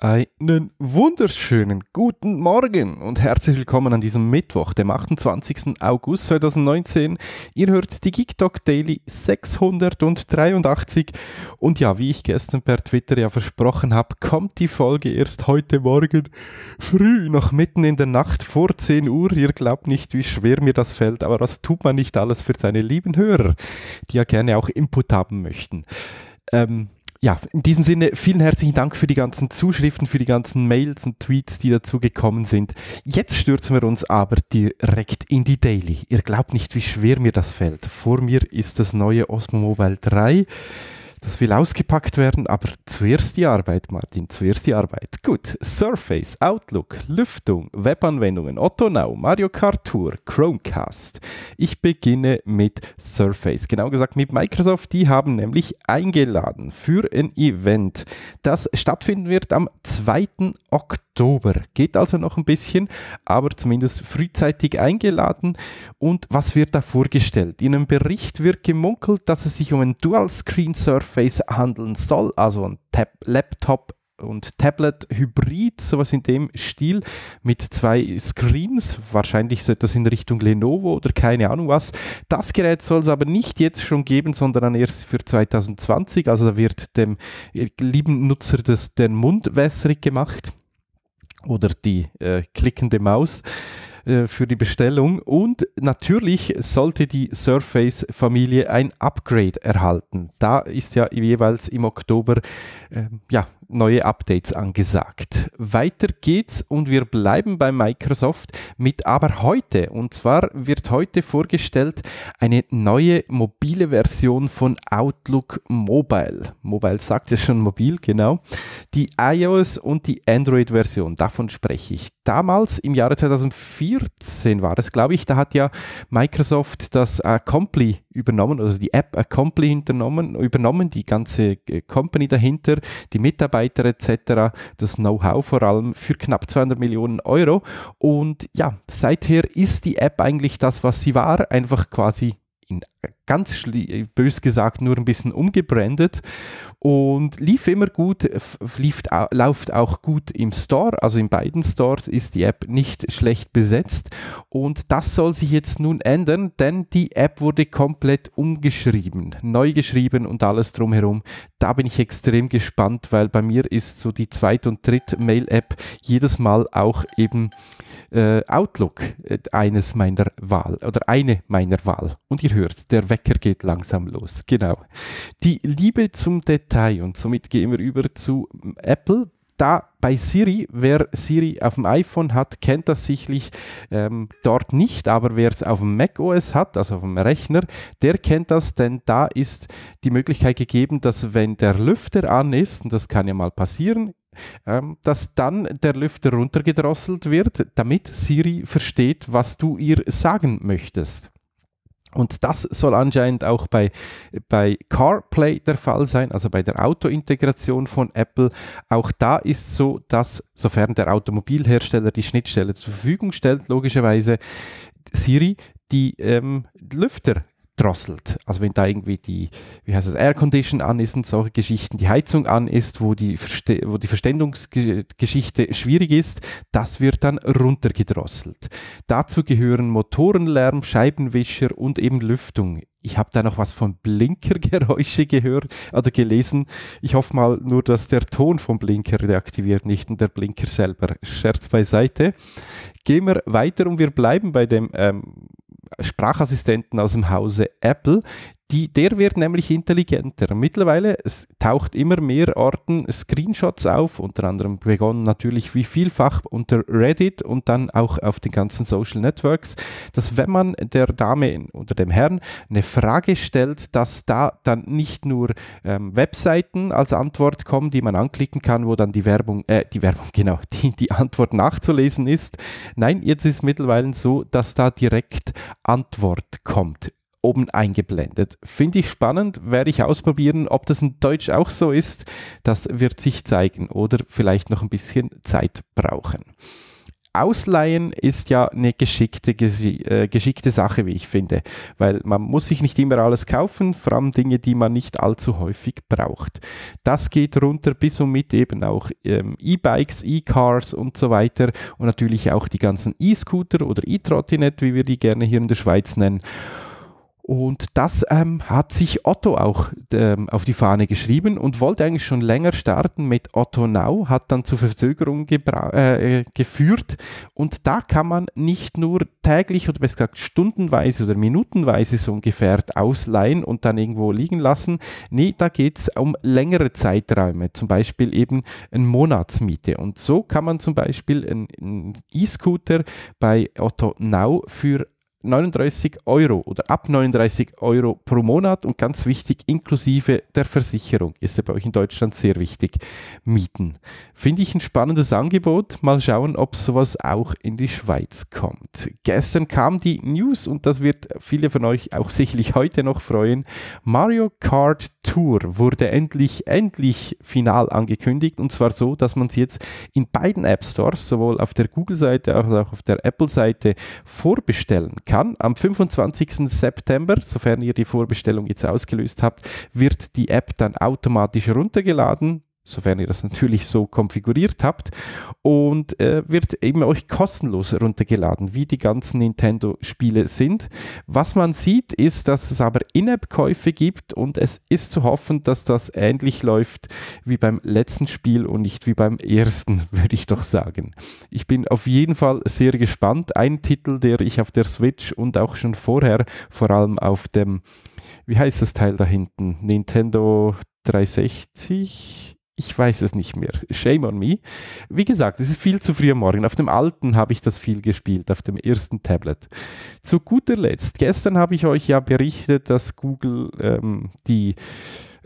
Einen wunderschönen guten Morgen und herzlich willkommen an diesem Mittwoch, dem 28. August 2019. Ihr hört die GeekTalk Daily 683 und ja, wie ich gestern per Twitter ja versprochen habe, kommt die Folge erst heute Morgen früh, noch mitten in der Nacht vor 10 Uhr. Ihr glaubt nicht, wie schwer mir das fällt, aber das tut man nicht alles für seine lieben Hörer, die ja gerne auch Input haben möchten. Ähm, ja, in diesem Sinne vielen herzlichen Dank für die ganzen Zuschriften, für die ganzen Mails und Tweets, die dazu gekommen sind. Jetzt stürzen wir uns aber direkt in die Daily. Ihr glaubt nicht, wie schwer mir das fällt. Vor mir ist das neue Osmo Mobile 3. Das will ausgepackt werden, aber zuerst die Arbeit, Martin, zuerst die Arbeit. Gut, Surface, Outlook, Lüftung, Webanwendungen, Otto Now, Mario Kart Tour, Chromecast. Ich beginne mit Surface, genau gesagt mit Microsoft. Die haben nämlich eingeladen für ein Event, das stattfinden wird am 2. Oktober. Oktober. Geht also noch ein bisschen, aber zumindest frühzeitig eingeladen. Und was wird da vorgestellt? In einem Bericht wird gemunkelt, dass es sich um ein Dual-Screen-Surface handeln soll, also ein Tab Laptop und Tablet Hybrid, sowas in dem Stil mit zwei Screens, wahrscheinlich so etwas in Richtung Lenovo oder keine Ahnung was. Das Gerät soll es aber nicht jetzt schon geben, sondern dann erst für 2020. Also da wird dem äh, lieben Nutzer das, den Mund wässrig gemacht oder die äh, klickende Maus äh, für die Bestellung und natürlich sollte die Surface-Familie ein Upgrade erhalten. Da ist ja jeweils im Oktober äh, ja, neue Updates angesagt. Weiter geht's und wir bleiben bei Microsoft mit aber heute. Und zwar wird heute vorgestellt eine neue mobile Version von Outlook Mobile. Mobile sagt ja schon mobil, genau. Die iOS und die Android-Version, davon spreche ich. Damals im Jahre 2014 war es, glaube ich, da hat ja Microsoft das Accompli übernommen, also die App Accompli übernommen, die ganze äh, Company dahinter, die Mitarbeiter Mitarbeiter etc., das Know-how vor allem für knapp 200 Millionen Euro. Und ja, seither ist die App eigentlich das, was sie war, einfach quasi in ganz bös gesagt nur ein bisschen umgebrandet und lief immer gut, lief, läuft auch gut im Store, also in beiden Stores ist die App nicht schlecht besetzt und das soll sich jetzt nun ändern, denn die App wurde komplett umgeschrieben, neu geschrieben und alles drumherum. Da bin ich extrem gespannt, weil bei mir ist so die Zweit- und Dritt-Mail-App jedes Mal auch eben äh, Outlook äh, eines meiner Wahl oder eine meiner Wahl. Und ihr hört, der der Wecker geht langsam los. Genau. Die Liebe zum Detail und somit gehen wir über zu hm, Apple. Da bei Siri, wer Siri auf dem iPhone hat, kennt das sicherlich ähm, dort nicht, aber wer es auf dem Mac OS hat, also auf dem Rechner, der kennt das, denn da ist die Möglichkeit gegeben, dass wenn der Lüfter an ist, und das kann ja mal passieren, ähm, dass dann der Lüfter runtergedrosselt wird, damit Siri versteht, was du ihr sagen möchtest. Und das soll anscheinend auch bei, bei CarPlay der Fall sein, also bei der Autointegration von Apple. Auch da ist so, dass, sofern der Automobilhersteller die Schnittstelle zur Verfügung stellt, logischerweise Siri die ähm, Lüfter drosselt. Also wenn da irgendwie die, wie heißt das, Air Condition an ist und solche Geschichten, die Heizung an ist, wo die, Verste wo die Verständungsgeschichte schwierig ist, das wird dann runtergedrosselt. Dazu gehören Motorenlärm, Scheibenwischer und eben Lüftung. Ich habe da noch was von Blinkergeräusche gehört oder gelesen. Ich hoffe mal nur, dass der Ton vom Blinker deaktiviert, nicht der Blinker selber. Scherz beiseite. Gehen wir weiter und wir bleiben bei dem ähm, Sprachassistenten aus dem Hause Apple, die, der wird nämlich intelligenter. Mittlerweile taucht immer mehr Orten Screenshots auf, unter anderem begonnen natürlich wie vielfach unter Reddit und dann auch auf den ganzen Social Networks, dass wenn man der Dame oder dem Herrn eine Frage stellt, dass da dann nicht nur ähm, Webseiten als Antwort kommen, die man anklicken kann, wo dann die Werbung, äh, die Werbung, genau, die, die Antwort nachzulesen ist. Nein, jetzt ist mittlerweile so, dass da direkt Antwort kommt oben eingeblendet. Finde ich spannend, werde ich ausprobieren. Ob das in Deutsch auch so ist, das wird sich zeigen oder vielleicht noch ein bisschen Zeit brauchen. Ausleihen ist ja eine geschickte, äh, geschickte Sache, wie ich finde, weil man muss sich nicht immer alles kaufen, vor allem Dinge, die man nicht allzu häufig braucht. Das geht runter bis und mit eben auch ähm, E-Bikes, E-Cars und so weiter und natürlich auch die ganzen E-Scooter oder E-Trottinette, wie wir die gerne hier in der Schweiz nennen. Und das ähm, hat sich Otto auch ähm, auf die Fahne geschrieben und wollte eigentlich schon länger starten mit Otto Now, hat dann zu Verzögerungen äh, geführt. Und da kann man nicht nur täglich oder besser gesagt stundenweise oder minutenweise so ein Gefährt ausleihen und dann irgendwo liegen lassen. Nee, da geht es um längere Zeiträume, zum Beispiel eben eine Monatsmiete. Und so kann man zum Beispiel einen E-Scooter bei Otto Now für 39 Euro oder ab 39 Euro pro Monat und ganz wichtig, inklusive der Versicherung, ist ja bei euch in Deutschland sehr wichtig, mieten. Finde ich ein spannendes Angebot. Mal schauen, ob sowas auch in die Schweiz kommt. Gestern kam die News und das wird viele von euch auch sicherlich heute noch freuen. Mario Kart Tour wurde endlich, endlich final angekündigt und zwar so, dass man es jetzt in beiden App Stores, sowohl auf der Google-Seite als auch auf der Apple-Seite, vorbestellen kann. Am 25. September, sofern ihr die Vorbestellung jetzt ausgelöst habt, wird die App dann automatisch runtergeladen sofern ihr das natürlich so konfiguriert habt, und äh, wird eben euch kostenlos runtergeladen, wie die ganzen Nintendo-Spiele sind. Was man sieht, ist, dass es aber In-App-Käufe gibt und es ist zu hoffen, dass das ähnlich läuft wie beim letzten Spiel und nicht wie beim ersten, würde ich doch sagen. Ich bin auf jeden Fall sehr gespannt. Ein Titel, der ich auf der Switch und auch schon vorher, vor allem auf dem, wie heißt das Teil da hinten? Nintendo 360? Ich weiß es nicht mehr. Shame on me. Wie gesagt, es ist viel zu früh am Morgen. Auf dem alten habe ich das viel gespielt, auf dem ersten Tablet. Zu guter Letzt, gestern habe ich euch ja berichtet, dass Google ähm, die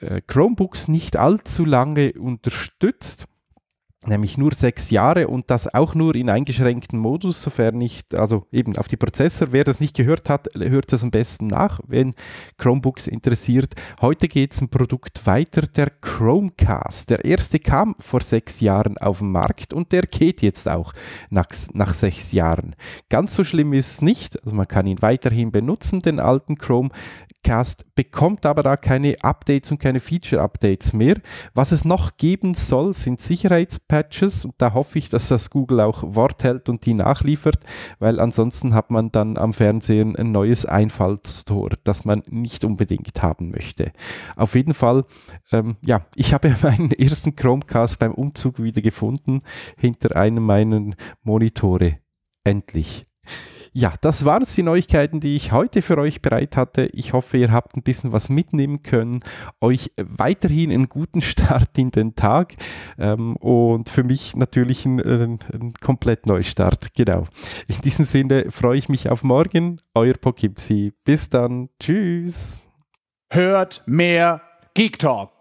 äh, Chromebooks nicht allzu lange unterstützt nämlich nur sechs Jahre und das auch nur in eingeschränkten Modus, sofern nicht, also eben auf die Prozessor. Wer das nicht gehört hat, hört das am besten nach, wenn Chromebooks interessiert. Heute geht es ein Produkt weiter, der Chromecast. Der erste kam vor sechs Jahren auf den Markt und der geht jetzt auch nach, nach sechs Jahren. Ganz so schlimm ist es nicht, also man kann ihn weiterhin benutzen, den alten Chromecast, bekommt aber da keine Updates und keine Feature-Updates mehr. Was es noch geben soll, sind Sicherheits Patches. Und da hoffe ich, dass das Google auch Wort hält und die nachliefert, weil ansonsten hat man dann am Fernsehen ein neues Einfallstor, das man nicht unbedingt haben möchte. Auf jeden Fall, ähm, ja, ich habe meinen ersten Chromecast beim Umzug wieder gefunden, hinter einem meiner Monitore. Endlich. Ja, das waren es die Neuigkeiten, die ich heute für euch bereit hatte. Ich hoffe, ihr habt ein bisschen was mitnehmen können. Euch weiterhin einen guten Start in den Tag ähm, und für mich natürlich ein, äh, ein komplett Neustart. Genau. In diesem Sinne freue ich mich auf morgen. Euer Pokipsi. Bis dann. Tschüss. Hört mehr Geek Talk.